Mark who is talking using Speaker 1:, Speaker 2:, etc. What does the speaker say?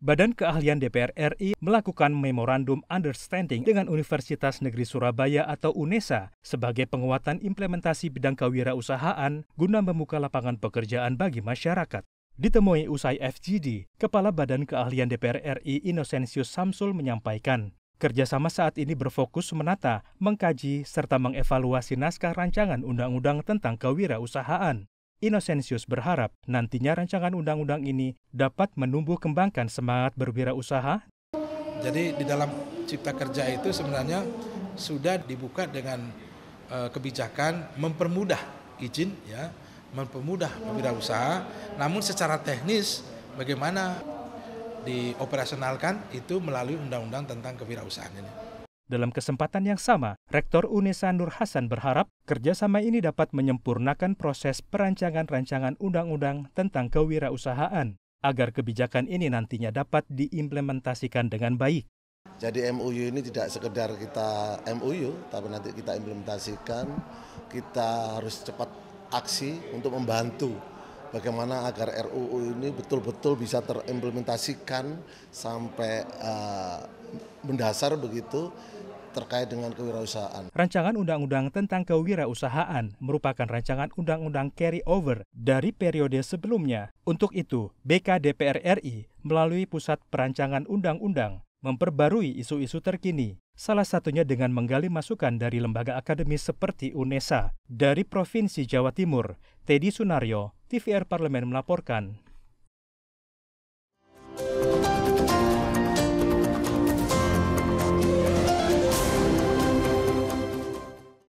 Speaker 1: Badan Keahlian DPR RI melakukan Memorandum Understanding dengan Universitas Negeri Surabaya atau UNESA sebagai penguatan implementasi bidang kewirausahaan guna membuka lapangan pekerjaan bagi masyarakat. Ditemui usai FGD, Kepala Badan Keahlian DPR RI Inosensius Samsul menyampaikan, kerjasama saat ini berfokus menata, mengkaji, serta mengevaluasi naskah rancangan undang-undang tentang kewirausahaan. Innocentius berharap nantinya rancangan undang-undang ini dapat menumbuh kembangkan semangat berwirausaha.
Speaker 2: Jadi di dalam cipta kerja itu sebenarnya sudah dibuka dengan eh, kebijakan mempermudah izin ya, mempermudah berwirausaha. Namun secara teknis bagaimana dioperasionalkan itu melalui
Speaker 1: undang-undang tentang kewirausahaan ini. Dalam kesempatan yang sama, Rektor UNESA Nur Hasan berharap kerjasama ini dapat menyempurnakan proses perancangan rancangan undang-undang tentang kewirausahaan agar kebijakan ini nantinya dapat diimplementasikan dengan baik.
Speaker 3: Jadi MUU ini tidak sekedar kita MUU, tapi nanti kita implementasikan, kita harus cepat aksi untuk membantu bagaimana agar RUU ini betul-betul bisa terimplementasikan sampai uh, mendasar begitu terkait dengan kewirausahaan.
Speaker 1: Rancangan Undang-Undang tentang Kewirausahaan merupakan rancangan Undang-Undang carry over dari periode sebelumnya. Untuk itu, BK DPR RI melalui Pusat Perancangan Undang-Undang memperbarui isu-isu terkini, salah satunya dengan menggali masukan dari lembaga akademis seperti UNESA. Dari Provinsi Jawa Timur, Teddy Sunario, TVR Parlemen melaporkan.